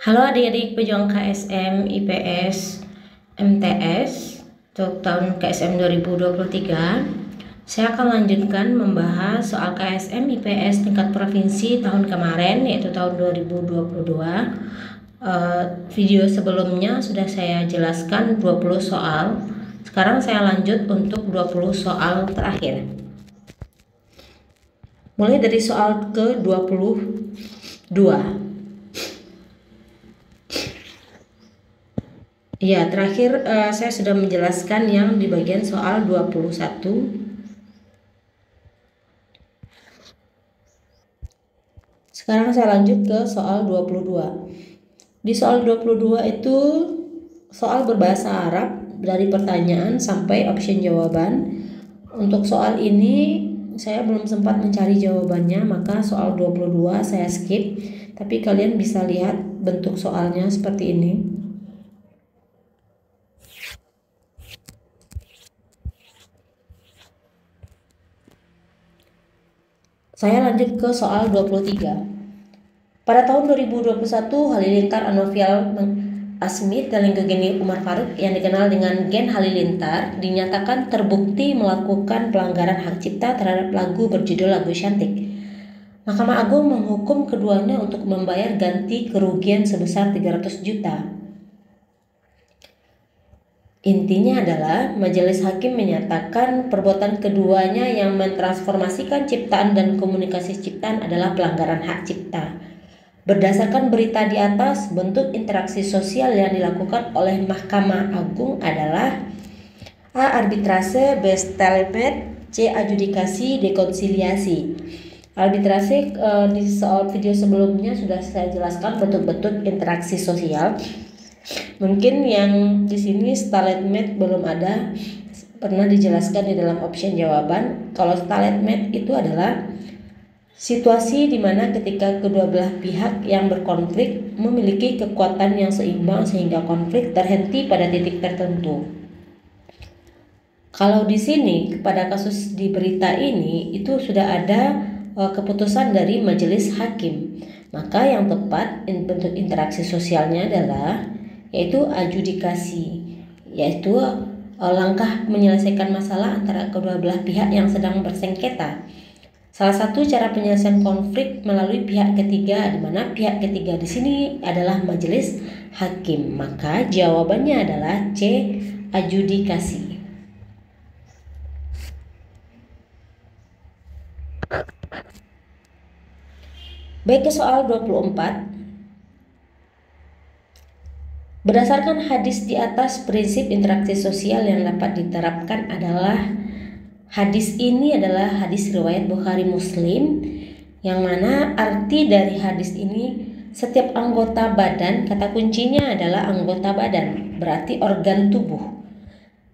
Halo adik-adik pejuang KSM IPS MTS untuk tahun KSM 2023. Saya akan lanjutkan membahas soal KSM IPS tingkat provinsi tahun kemarin yaitu tahun 2022. Uh, eh, video sebelumnya sudah saya jelaskan 20 soal sekarang saya lanjut untuk 20 soal terakhir. Mulai dari soal ke-22. Ya, terakhir uh, saya sudah menjelaskan yang di bagian soal 21 Sekarang saya lanjut ke soal 22. Di soal 22 itu soal berbahasa Arab dari pertanyaan sampai option jawaban. Untuk soal ini saya belum sempat mencari jawabannya, maka soal 22 saya skip. Tapi kalian bisa lihat bentuk soalnya seperti ini. Saya lanjut ke soal 23. Pada tahun 2021, Halilintar Anovial Asmit dan Geni Umar Faruk yang dikenal dengan Gen Halilintar dinyatakan terbukti melakukan pelanggaran hak cipta terhadap lagu berjudul lagu Cantik. Mahkamah Agung menghukum keduanya untuk membayar ganti kerugian sebesar 300 juta. Intinya adalah majelis hakim menyatakan perbuatan keduanya yang mentransformasikan ciptaan dan komunikasi ciptaan adalah pelanggaran hak cipta. Berdasarkan berita di atas, bentuk interaksi sosial yang dilakukan oleh Mahkamah Agung adalah A. Arbitrase, B. Stalemate, C. Adjudikasi, D. Konsiliasi. Arbitrase e, di soal video sebelumnya sudah saya jelaskan bentuk-bentuk interaksi sosial. Mungkin yang di sini stalemate belum ada pernah dijelaskan di dalam option jawaban. Kalau stalemate itu adalah Situasi di mana ketika kedua belah pihak yang berkonflik memiliki kekuatan yang seimbang sehingga konflik terhenti pada titik tertentu. Kalau di sini pada kasus di berita ini itu sudah ada e, keputusan dari majelis hakim. Maka yang tepat bentuk interaksi sosialnya adalah yaitu adjudikasi, yaitu e, langkah menyelesaikan masalah antara kedua belah pihak yang sedang bersengketa Salah satu cara penyelesaian konflik melalui pihak ketiga, di mana pihak ketiga di sini adalah majelis hakim. Maka jawabannya adalah C. Adjudikasi. Baik ke soal 24. Berdasarkan hadis di atas, prinsip interaksi sosial yang dapat diterapkan adalah Hadis ini adalah hadis riwayat Bukhari Muslim yang mana arti dari hadis ini setiap anggota badan kata kuncinya adalah anggota badan berarti organ tubuh.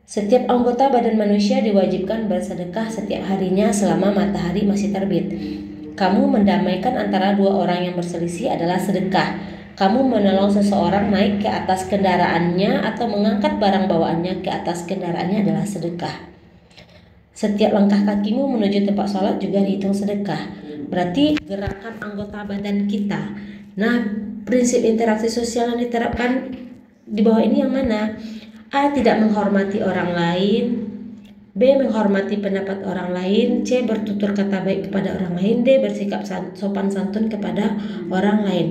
Setiap anggota badan manusia diwajibkan bersedekah setiap harinya selama matahari masih terbit. Kamu mendamaikan antara dua orang yang berselisih adalah sedekah. Kamu menolong seseorang naik ke atas kendaraannya atau mengangkat barang bawaannya ke atas kendaraannya adalah sedekah. Setiap langkah kakimu menuju tempat sholat juga dihitung sedekah. Berarti gerakan anggota badan kita. Nah, prinsip interaksi sosial yang diterapkan di bawah ini yang mana? A. Tidak menghormati orang lain B. Menghormati pendapat orang lain C. Bertutur kata baik kepada orang lain D. Bersikap sopan santun kepada orang lain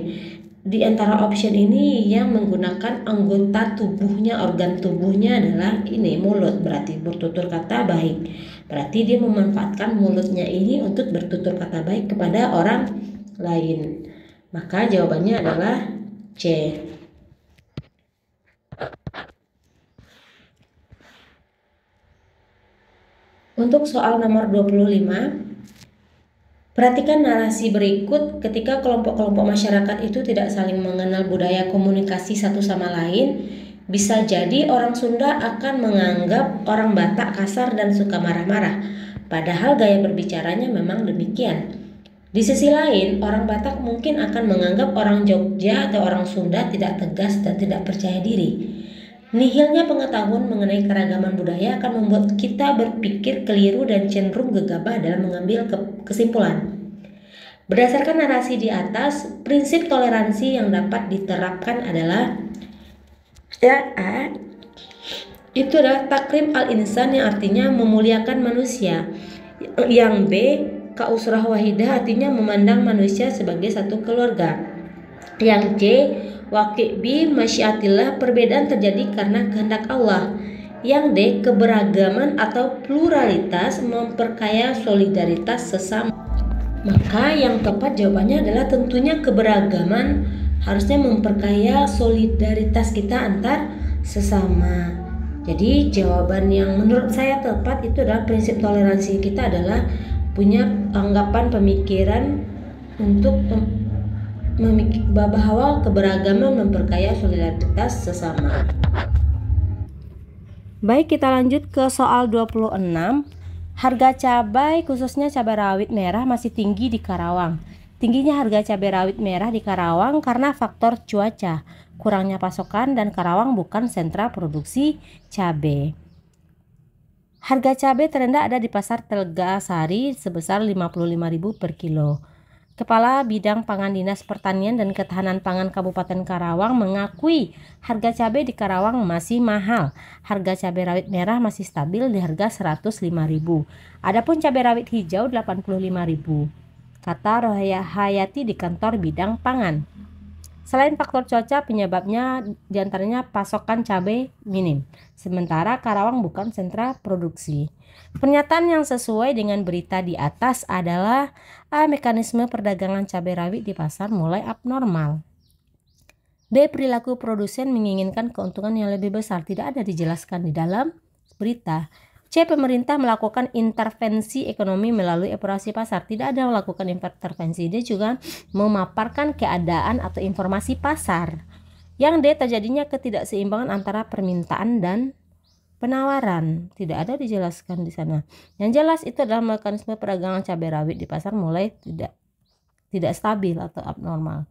di antara option ini yang menggunakan anggota tubuhnya, organ tubuhnya adalah ini mulut. Berarti bertutur kata baik. Berarti dia memanfaatkan mulutnya ini untuk bertutur kata baik kepada orang lain. Maka jawabannya adalah C. Untuk soal nomor 25, Perhatikan narasi berikut ketika kelompok-kelompok masyarakat itu tidak saling mengenal budaya komunikasi satu sama lain, bisa jadi orang Sunda akan menganggap orang Batak kasar dan suka marah-marah, padahal gaya berbicaranya memang demikian. Di sisi lain, orang Batak mungkin akan menganggap orang Jogja atau orang Sunda tidak tegas dan tidak percaya diri. Nihilnya pengetahuan mengenai keragaman budaya akan membuat kita berpikir keliru dan cenderung gegabah dalam mengambil ke kesimpulan. Berdasarkan narasi di atas, prinsip toleransi yang dapat diterapkan adalah ya A, itu adalah takrim al-insan yang artinya memuliakan manusia. Yang B, kausrah wahidah artinya memandang manusia sebagai satu keluarga. Yang C, Wakil B masyiatillah perbedaan terjadi karena kehendak Allah. Yang D keberagaman atau pluralitas memperkaya solidaritas sesama. Maka yang tepat jawabannya adalah tentunya keberagaman harusnya memperkaya solidaritas kita antar sesama. Jadi jawaban yang menurut saya tepat itu adalah prinsip toleransi kita adalah punya anggapan pemikiran untuk bahwa keberagaman memperkaya solidaritas sesama. Baik, kita lanjut ke soal 26. Harga cabai khususnya cabai rawit merah masih tinggi di Karawang. Tingginya harga cabai rawit merah di Karawang karena faktor cuaca, kurangnya pasokan dan Karawang bukan sentra produksi cabai. Harga cabai terendah ada di pasar Telga Sari sebesar 55.000 per kilo. Kepala Bidang Pangan Dinas Pertanian dan Ketahanan Pangan Kabupaten Karawang mengakui harga cabai di Karawang masih mahal. Harga cabai rawit merah masih stabil di harga Rp105.000. Adapun cabai rawit hijau Rp85.000. Kata Rohaya Hayati di kantor bidang pangan. Selain faktor cuaca, penyebabnya diantaranya pasokan cabai minim, sementara Karawang bukan sentra produksi. Pernyataan yang sesuai dengan berita di atas adalah A. Ah, mekanisme perdagangan cabai rawit di pasar mulai abnormal. B. Perilaku produsen menginginkan keuntungan yang lebih besar tidak ada dijelaskan di dalam berita. C. Pemerintah melakukan intervensi ekonomi melalui operasi pasar. Tidak ada melakukan intervensi. Dia juga memaparkan keadaan atau informasi pasar. Yang D. Terjadinya ketidakseimbangan antara permintaan dan penawaran. Tidak ada dijelaskan di sana. Yang jelas itu adalah mekanisme perdagangan cabai rawit di pasar mulai tidak tidak stabil atau abnormal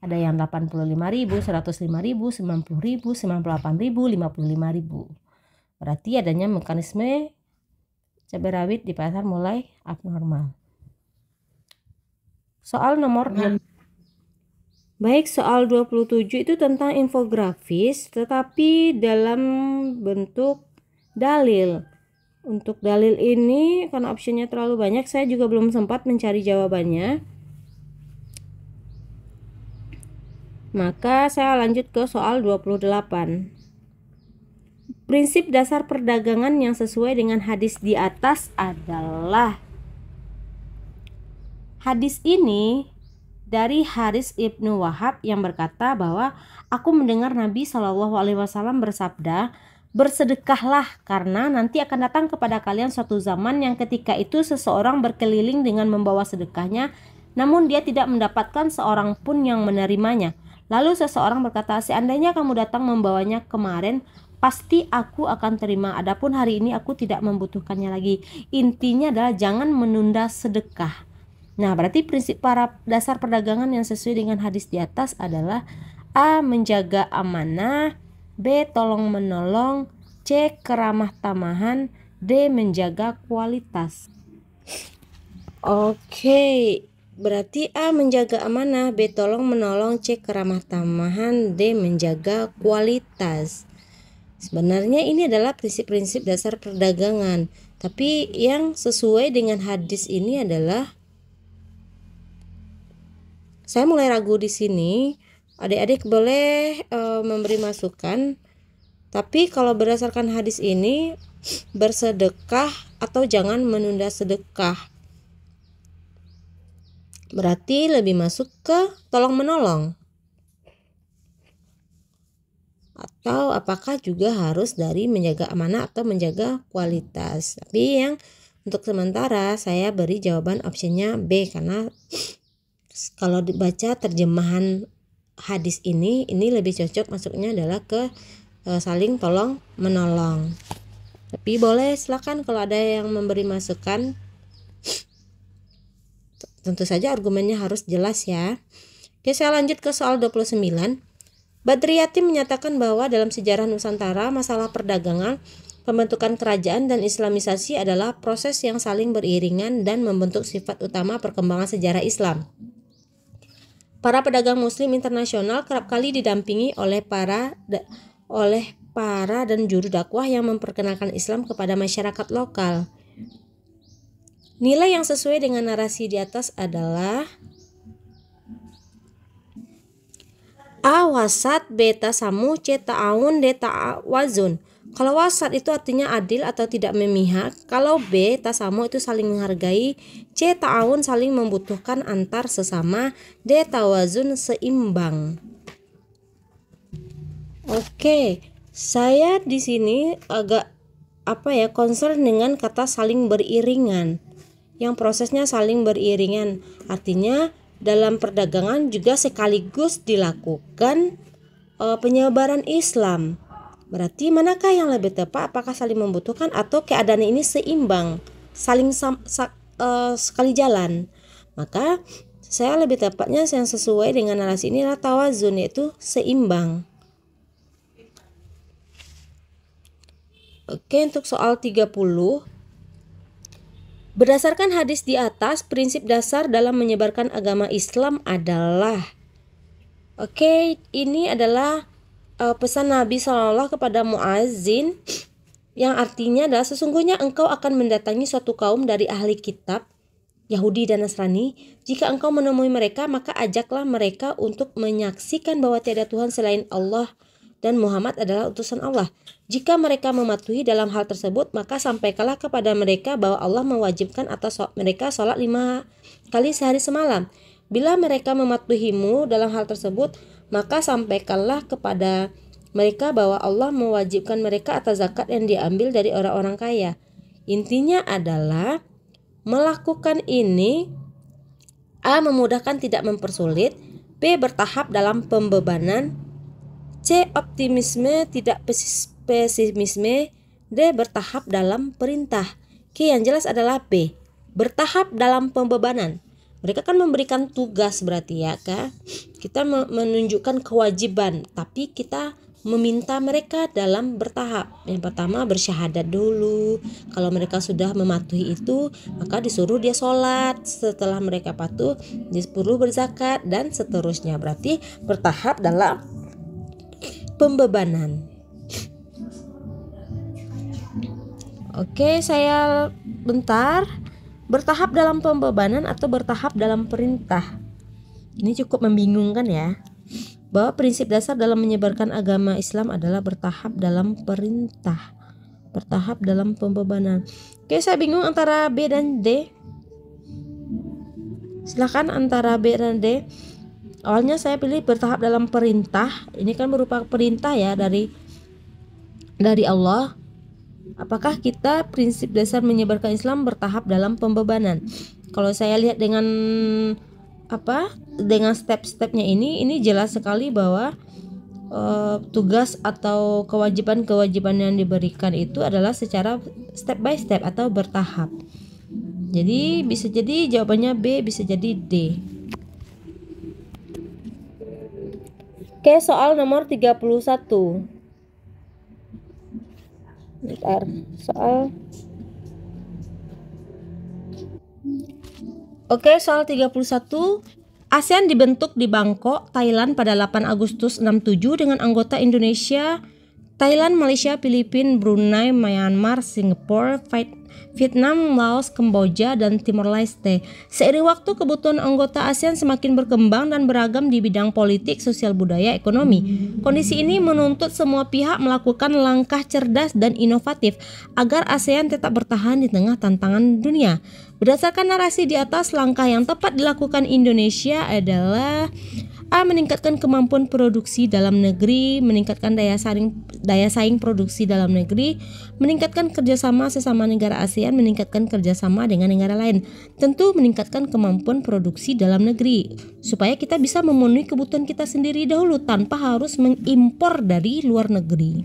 ada yang 85.000, 105.000, 90.000, 98.000, 55.000. Berarti adanya mekanisme cabai rawit di pasar mulai abnormal. Soal nomor 6. Nah. Baik, soal 27 itu tentang infografis tetapi dalam bentuk dalil. Untuk dalil ini karena optionnya terlalu banyak saya juga belum sempat mencari jawabannya. Maka saya lanjut ke soal 28. Prinsip dasar perdagangan yang sesuai dengan hadis di atas adalah Hadis ini dari Haris ibnu Wahab yang berkata bahwa aku mendengar Nabi Shallallahu Alaihi Wasallam bersabda bersedekahlah karena nanti akan datang kepada kalian suatu zaman yang ketika itu seseorang berkeliling dengan membawa sedekahnya namun dia tidak mendapatkan seorang pun yang menerimanya lalu seseorang berkata seandainya kamu datang membawanya kemarin pasti aku akan terima. Adapun hari ini aku tidak membutuhkannya lagi. Intinya adalah jangan menunda sedekah. Nah, berarti prinsip para dasar perdagangan yang sesuai dengan hadis di atas adalah A. menjaga amanah, B. tolong menolong, C. keramah tamahan, D. menjaga kualitas. Oke, berarti A menjaga amanah, B tolong menolong, C keramah tamahan, D menjaga kualitas. Sebenarnya ini adalah prinsip-prinsip dasar perdagangan, tapi yang sesuai dengan hadis ini adalah saya mulai ragu di sini. Adik-adik boleh e, memberi masukan, tapi kalau berdasarkan hadis ini bersedekah atau jangan menunda sedekah. Berarti lebih masuk ke tolong menolong atau apakah juga harus dari menjaga amanah atau menjaga kualitas. Tapi yang untuk sementara saya beri jawaban opsinya B karena kalau dibaca terjemahan hadis ini ini lebih cocok masuknya adalah ke eh, saling tolong menolong. Tapi boleh silakan kalau ada yang memberi masukan tentu saja argumennya harus jelas ya. Oke, saya lanjut ke soal 29. Badriati menyatakan bahwa dalam sejarah Nusantara masalah perdagangan Pembentukan kerajaan dan islamisasi adalah proses yang saling beriringan dan membentuk sifat utama perkembangan sejarah Islam. Para pedagang muslim internasional kerap kali didampingi oleh para oleh para dan juru dakwah yang memperkenalkan Islam kepada masyarakat lokal. Nilai yang sesuai dengan narasi di atas adalah Awasat, beta samu C ta'awun D wazun. kalau wasat itu artinya adil atau tidak memihak kalau B samu itu saling menghargai C aun saling membutuhkan antar sesama D tawazun seimbang Oke saya di sini agak apa ya concern dengan kata saling beriringan yang prosesnya saling beriringan artinya dalam perdagangan juga sekaligus dilakukan uh, penyebaran Islam. Berarti manakah yang lebih tepat? Apakah saling membutuhkan atau keadaan ini seimbang, saling sam, sa, uh, sekali jalan? Maka saya lebih tepatnya yang sesuai dengan narasi ini adalah tawazun yaitu seimbang. Oke, untuk soal 30 Berdasarkan hadis di atas, prinsip dasar dalam menyebarkan agama Islam adalah Oke, okay, ini adalah uh, pesan Nabi SAW kepada Muazzin yang artinya adalah sesungguhnya engkau akan mendatangi suatu kaum dari ahli kitab Yahudi dan Nasrani, jika engkau menemui mereka, maka ajaklah mereka untuk menyaksikan bahwa tiada Tuhan selain Allah dan Muhammad adalah utusan Allah. Jika mereka mematuhi dalam hal tersebut, maka sampaikanlah kepada mereka bahwa Allah mewajibkan atas mereka sholat lima kali sehari semalam. Bila mereka mematuhimu dalam hal tersebut, maka sampaikanlah kepada mereka bahwa Allah mewajibkan mereka atas zakat yang diambil dari orang-orang kaya. Intinya adalah melakukan ini A. Memudahkan tidak mempersulit B. Bertahap dalam pembebanan C. Optimisme tidak pesimisme D. Bertahap dalam perintah K. Yang jelas adalah B. Bertahap dalam pembebanan mereka kan memberikan tugas berarti ya kak. kita menunjukkan kewajiban tapi kita meminta mereka dalam bertahap yang pertama bersyahadat dulu kalau mereka sudah mematuhi itu maka disuruh dia sholat setelah mereka patuh disuruh berzakat dan seterusnya berarti bertahap dalam pembebanan. Oke, saya bentar. Bertahap dalam pembebanan atau bertahap dalam perintah. Ini cukup membingungkan ya. Bahwa prinsip dasar dalam menyebarkan agama Islam adalah bertahap dalam perintah. Bertahap dalam pembebanan. Oke, saya bingung antara B dan D. Silahkan antara B dan D awalnya saya pilih bertahap dalam perintah ini kan berupa perintah ya dari dari Allah apakah kita prinsip dasar menyebarkan Islam bertahap dalam pembebanan kalau saya lihat dengan apa dengan step-stepnya ini ini jelas sekali bahwa uh, tugas atau kewajiban-kewajiban yang diberikan itu adalah secara step by step atau bertahap. Jadi bisa jadi jawabannya B, bisa jadi D. Oke, soal nomor 31. Bentar, soal Oke, soal 31. ASEAN dibentuk di Bangkok, Thailand pada 8 Agustus 67 dengan anggota Indonesia Thailand, Malaysia, Filipina, Brunei, Myanmar, Singapura, Vietnam, Laos, Kamboja, dan Timor Leste. Seiring waktu, kebutuhan anggota ASEAN semakin berkembang dan beragam di bidang politik, sosial budaya, ekonomi. Kondisi ini menuntut semua pihak melakukan langkah cerdas dan inovatif agar ASEAN tetap bertahan di tengah tantangan dunia. Berdasarkan narasi di atas, langkah yang tepat dilakukan Indonesia adalah A. Meningkatkan kemampuan produksi dalam negeri, meningkatkan daya saing, daya saing produksi dalam negeri, meningkatkan kerjasama sesama negara ASEAN, meningkatkan kerjasama dengan negara lain. Tentu meningkatkan kemampuan produksi dalam negeri, supaya kita bisa memenuhi kebutuhan kita sendiri dahulu tanpa harus mengimpor dari luar negeri.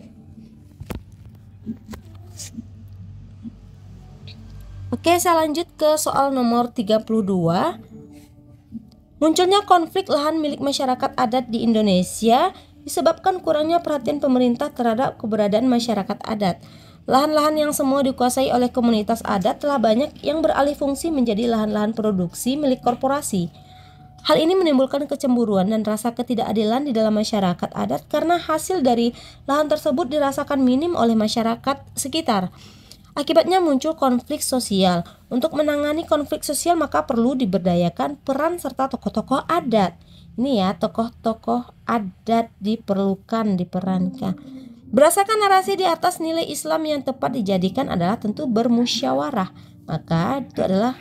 Oke, saya lanjut ke soal nomor 32. Munculnya konflik lahan milik masyarakat adat di Indonesia disebabkan kurangnya perhatian pemerintah terhadap keberadaan masyarakat adat. Lahan-lahan yang semua dikuasai oleh komunitas adat telah banyak yang beralih fungsi menjadi lahan-lahan produksi milik korporasi. Hal ini menimbulkan kecemburuan dan rasa ketidakadilan di dalam masyarakat adat karena hasil dari lahan tersebut dirasakan minim oleh masyarakat sekitar. Akibatnya muncul konflik sosial. Untuk menangani konflik sosial maka perlu diberdayakan peran serta tokoh-tokoh adat. Ini ya, tokoh-tokoh adat diperlukan, diperankan. Berdasarkan narasi di atas nilai Islam yang tepat dijadikan adalah tentu bermusyawarah. Maka itu adalah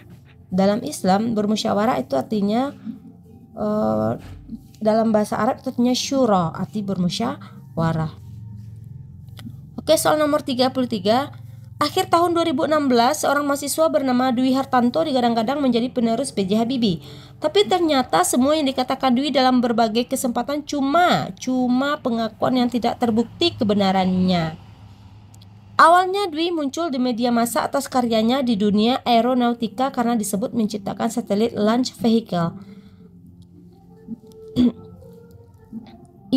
dalam Islam bermusyawarah itu artinya uh, dalam bahasa Arab itu artinya syuro, arti bermusyawarah. Oke, soal nomor 33 Akhir tahun 2016, seorang mahasiswa bernama Dwi Hartanto digadang-gadang menjadi penerus PJ Habibie. Tapi ternyata semua yang dikatakan Dwi dalam berbagai kesempatan cuma, cuma pengakuan yang tidak terbukti kebenarannya. Awalnya Dwi muncul di media massa atas karyanya di dunia aeronautika karena disebut menciptakan satelit launch vehicle.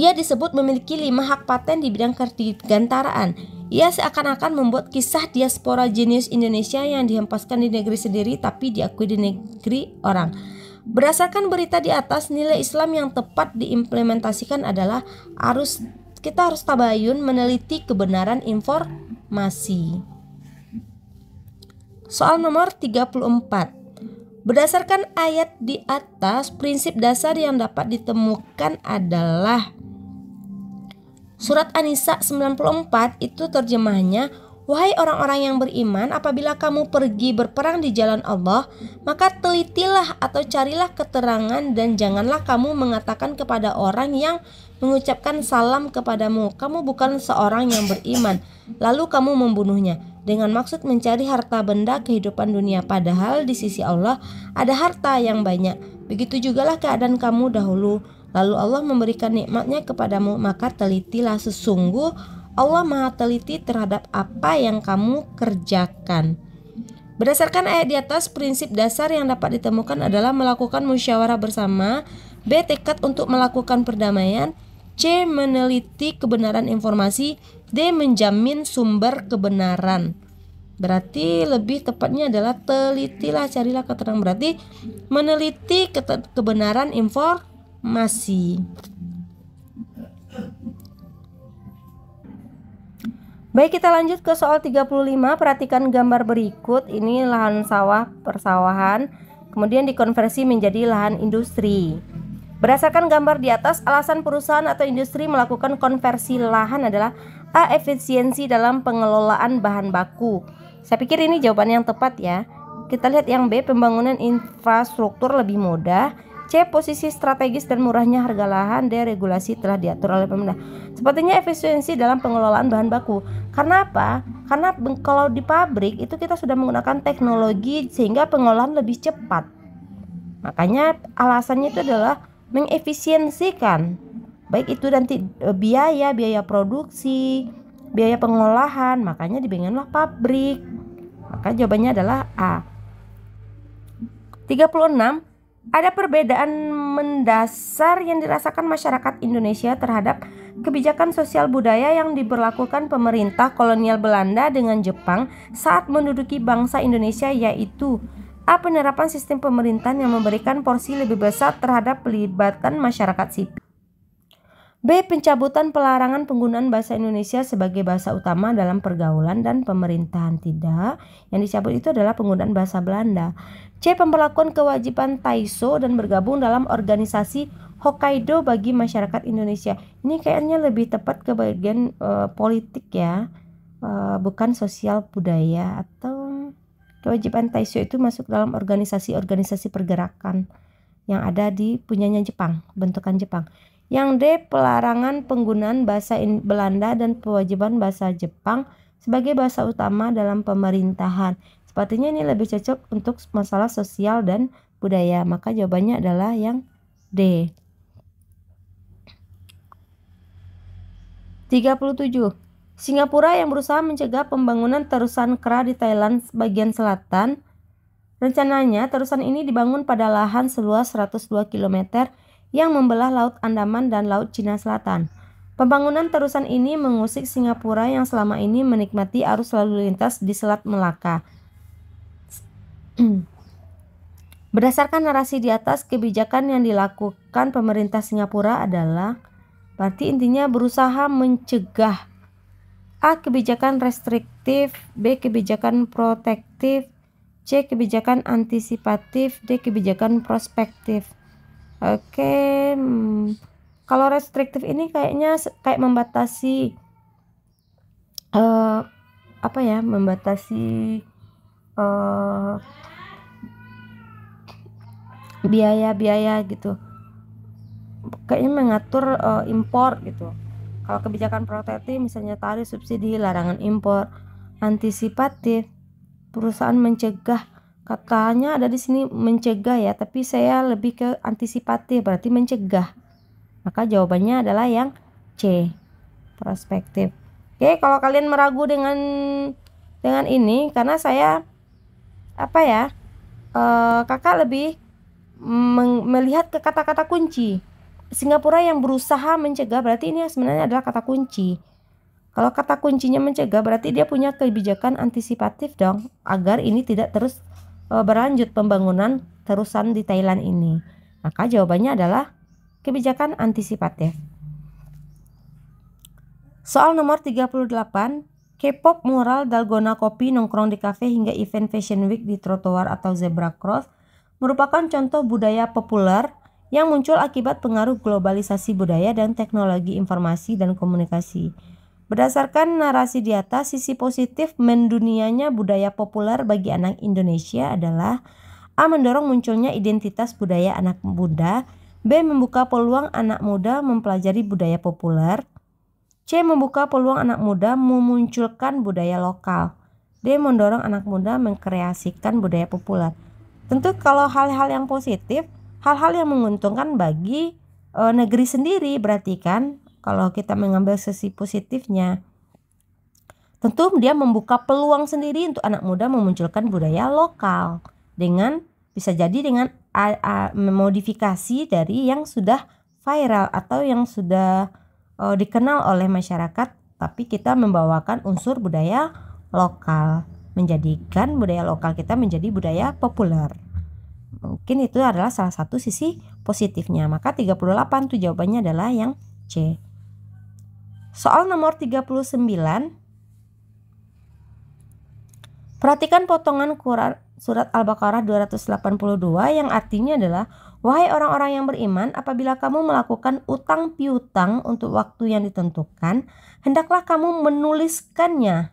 Ia disebut memiliki lima hak paten di bidang kerdigantaraan. Ia seakan-akan membuat kisah diaspora jenius Indonesia yang dihempaskan di negeri sendiri tapi diakui di negeri orang. Berdasarkan berita di atas, nilai Islam yang tepat diimplementasikan adalah arus kita harus tabayun meneliti kebenaran informasi. Soal nomor 34. Berdasarkan ayat di atas, prinsip dasar yang dapat ditemukan adalah Surat An-Nisa 94 itu terjemahnya: Wahai orang-orang yang beriman, apabila kamu pergi berperang di jalan Allah, maka telitilah atau carilah keterangan dan janganlah kamu mengatakan kepada orang yang mengucapkan salam kepadamu, kamu bukan seorang yang beriman, lalu kamu membunuhnya dengan maksud mencari harta benda kehidupan dunia padahal di sisi Allah ada harta yang banyak. Begitu jugalah keadaan kamu dahulu Lalu Allah memberikan nikmatnya kepadamu, maka telitilah sesungguh Allah maha teliti terhadap apa yang kamu kerjakan. Berdasarkan ayat di atas, prinsip dasar yang dapat ditemukan adalah melakukan musyawarah bersama, B. Tekad untuk melakukan perdamaian, C. Meneliti kebenaran informasi, D. Menjamin sumber kebenaran. Berarti lebih tepatnya adalah telitilah, carilah keterangan. Berarti meneliti kebenaran informasi masih. Baik, kita lanjut ke soal 35. Perhatikan gambar berikut. Ini lahan sawah persawahan, kemudian dikonversi menjadi lahan industri. Berdasarkan gambar di atas, alasan perusahaan atau industri melakukan konversi lahan adalah A. Efisiensi dalam pengelolaan bahan baku. Saya pikir ini jawaban yang tepat ya. Kita lihat yang B, pembangunan infrastruktur lebih mudah. C. Posisi strategis dan murahnya harga lahan D. Regulasi telah diatur oleh pemerintah Sepertinya efisiensi dalam pengelolaan bahan baku Karena apa? Karena kalau di pabrik itu kita sudah menggunakan teknologi sehingga pengolahan lebih cepat Makanya alasannya itu adalah mengefisiensikan Baik itu nanti e, biaya, biaya produksi, biaya pengolahan Makanya dibangunlah pabrik Maka jawabannya adalah A 36 ada perbedaan mendasar yang dirasakan masyarakat Indonesia terhadap kebijakan sosial budaya yang diberlakukan pemerintah kolonial Belanda dengan Jepang saat menduduki bangsa Indonesia yaitu A. Penerapan sistem pemerintahan yang memberikan porsi lebih besar terhadap pelibatan masyarakat sipil B. Pencabutan pelarangan penggunaan bahasa Indonesia sebagai bahasa utama dalam pergaulan dan pemerintahan tidak. Yang dicabut itu adalah penggunaan bahasa Belanda. C. Pemberlakuan kewajiban Taiso dan bergabung dalam organisasi Hokkaido bagi masyarakat Indonesia. Ini kayaknya lebih tepat ke bagian uh, politik ya. Uh, bukan sosial budaya atau kewajiban Taiso itu masuk dalam organisasi-organisasi pergerakan yang ada di punyanya Jepang, bentukan Jepang. Yang D. Pelarangan penggunaan bahasa Belanda dan kewajiban bahasa Jepang sebagai bahasa utama dalam pemerintahan. Sepertinya ini lebih cocok untuk masalah sosial dan budaya. Maka jawabannya adalah yang D. 37. Singapura yang berusaha mencegah pembangunan terusan kera di Thailand bagian selatan. Rencananya terusan ini dibangun pada lahan seluas 102 km yang membelah Laut Andaman dan Laut Cina Selatan. Pembangunan terusan ini mengusik Singapura yang selama ini menikmati arus lalu lintas di Selat Melaka. Berdasarkan narasi di atas, kebijakan yang dilakukan pemerintah Singapura adalah berarti intinya berusaha mencegah A. Kebijakan restriktif B. Kebijakan protektif C. Kebijakan antisipatif D. Kebijakan prospektif Oke, hmm. kalau restriktif ini kayaknya kayak membatasi uh, apa ya? Membatasi uh, biaya-biaya gitu. Kayaknya mengatur uh, impor gitu. Kalau kebijakan protektif misalnya tarif subsidi, larangan impor, antisipatif, perusahaan mencegah katanya ada di sini mencegah ya, tapi saya lebih ke antisipatif berarti mencegah. Maka jawabannya adalah yang C, prospektif. Oke, kalau kalian meragu dengan dengan ini karena saya apa ya? E, kakak lebih melihat ke kata-kata kunci. Singapura yang berusaha mencegah berarti ini sebenarnya adalah kata kunci. Kalau kata kuncinya mencegah berarti dia punya kebijakan antisipatif dong agar ini tidak terus Eh, berlanjut pembangunan terusan di Thailand ini? Maka jawabannya adalah kebijakan antisipatif. Soal nomor 38, K-pop mural dalgona kopi nongkrong di kafe hingga event Fashion Week di trotoar atau zebra cross merupakan contoh budaya populer yang muncul akibat pengaruh globalisasi budaya dan teknologi informasi dan komunikasi. Berdasarkan narasi di atas, sisi positif mendunianya budaya populer bagi anak Indonesia adalah A. Mendorong munculnya identitas budaya anak muda B. Membuka peluang anak muda mempelajari budaya populer C. Membuka peluang anak muda memunculkan budaya lokal D. Mendorong anak muda mengkreasikan budaya populer Tentu kalau hal-hal yang positif, hal-hal yang menguntungkan bagi e, negeri sendiri berarti kan kalau kita mengambil sisi positifnya tentu dia membuka peluang sendiri untuk anak muda memunculkan budaya lokal dengan bisa jadi dengan memodifikasi dari yang sudah viral atau yang sudah uh, dikenal oleh masyarakat tapi kita membawakan unsur budaya lokal menjadikan budaya lokal kita menjadi budaya populer mungkin itu adalah salah satu sisi positifnya maka 38 itu jawabannya adalah yang C Soal nomor 39. Perhatikan potongan Quran surat Al-Baqarah 282 yang artinya adalah Wahai orang-orang yang beriman, apabila kamu melakukan utang piutang untuk waktu yang ditentukan, hendaklah kamu menuliskannya.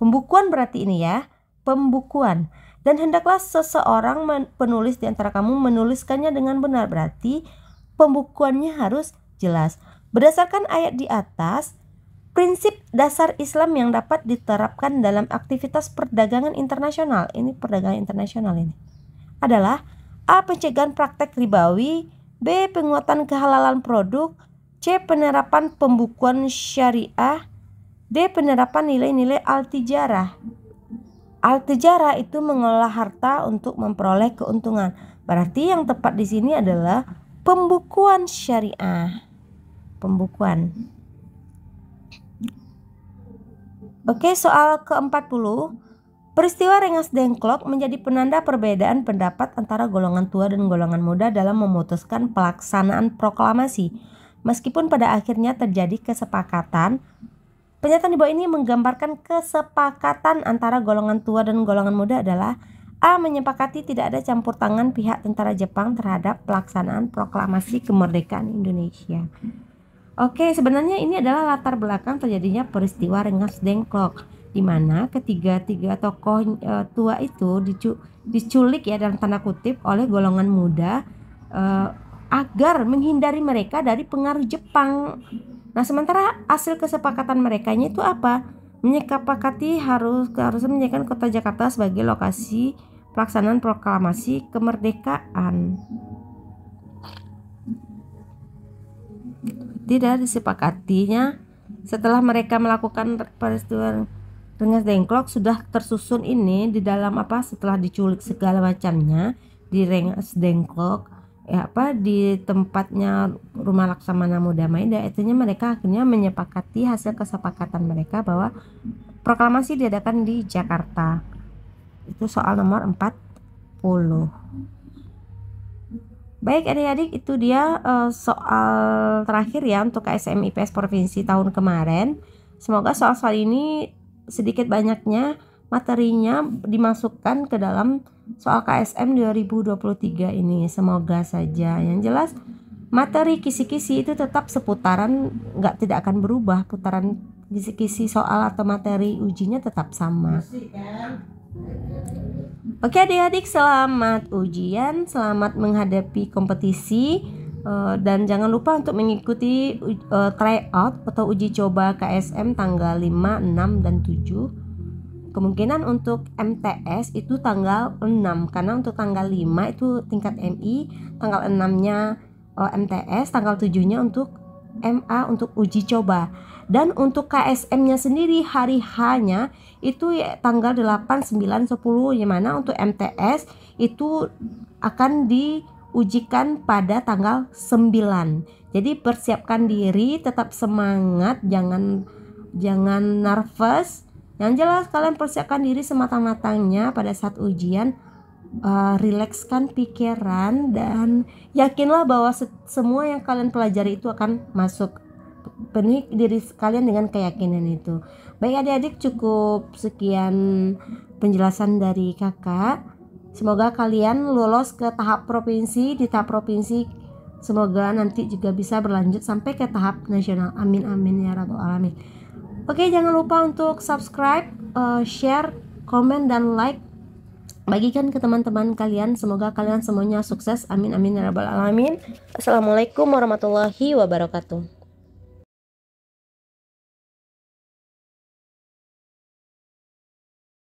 Pembukuan berarti ini ya, pembukuan. Dan hendaklah seseorang penulis di antara kamu menuliskannya dengan benar berarti pembukuannya harus jelas. Berdasarkan ayat di atas, prinsip dasar Islam yang dapat diterapkan dalam aktivitas perdagangan internasional ini perdagangan internasional ini adalah a pencegahan praktek ribawi b penguatan kehalalan produk c penerapan pembukuan syariah d penerapan nilai-nilai altijarah altijarah itu mengolah harta untuk memperoleh keuntungan berarti yang tepat di sini adalah pembukuan syariah pembukuan. Oke, soal ke-40. Peristiwa Rengas Dengklok menjadi penanda perbedaan pendapat antara golongan tua dan golongan muda dalam memutuskan pelaksanaan proklamasi. Meskipun pada akhirnya terjadi kesepakatan, Penyataan di bawah ini menggambarkan kesepakatan antara golongan tua dan golongan muda adalah A. Menyepakati tidak ada campur tangan pihak tentara Jepang terhadap pelaksanaan proklamasi kemerdekaan Indonesia. Oke, sebenarnya ini adalah latar belakang terjadinya peristiwa Rengas Dengklok di mana ketiga-tiga tokoh e, tua itu dicu, diculik ya dalam tanda kutip oleh golongan muda e, agar menghindari mereka dari pengaruh Jepang. Nah, sementara hasil kesepakatan mereka itu apa? Menyepakati harus harus menjadikan kota Jakarta sebagai lokasi pelaksanaan proklamasi kemerdekaan. tidak disepakatinya setelah mereka melakukan peristiwa rengas dengklok sudah tersusun ini di dalam apa setelah diculik segala macamnya di rengas dengklok ya apa di tempatnya rumah laksamana muda maida artinya mereka akhirnya menyepakati hasil kesepakatan mereka bahwa proklamasi diadakan di Jakarta itu soal nomor 40 Baik adik-adik itu dia uh, soal terakhir ya untuk KSM IPS Provinsi tahun kemarin. Semoga soal-soal ini sedikit banyaknya materinya dimasukkan ke dalam soal KSM 2023 ini. Semoga saja yang jelas materi kisi-kisi itu tetap seputaran nggak tidak akan berubah putaran kisi-kisi soal atau materi ujinya tetap sama. Oke adik-adik selamat ujian, selamat menghadapi kompetisi eh, dan jangan lupa untuk mengikuti eh, tryout atau uji coba KSM tanggal 5, 6 dan 7. Kemungkinan untuk MTS itu tanggal 6 karena untuk tanggal 5 itu tingkat MI, tanggal 6-nya eh, MTS, tanggal 7-nya untuk MA untuk uji coba. Dan untuk KSM-nya sendiri hari hanya itu ya, tanggal 8, 9, 10 yang mana untuk MTS itu akan diujikan pada tanggal 9. Jadi persiapkan diri, tetap semangat, jangan jangan nervous. Yang jelas kalian persiapkan diri semata-matanya pada saat ujian uh, rilekskan pikiran dan yakinlah bahwa semua yang kalian pelajari itu akan masuk penuhi diri kalian dengan keyakinan itu Baik adik-adik cukup sekian penjelasan dari kakak. Semoga kalian lolos ke tahap provinsi. Di tahap provinsi semoga nanti juga bisa berlanjut sampai ke tahap nasional. Amin amin ya rabbal alamin. Oke jangan lupa untuk subscribe, eh, share, komen dan like. Bagikan ke teman-teman kalian. Semoga kalian semuanya sukses. Amin amin ya rabbal alamin. Assalamualaikum warahmatullahi wabarakatuh.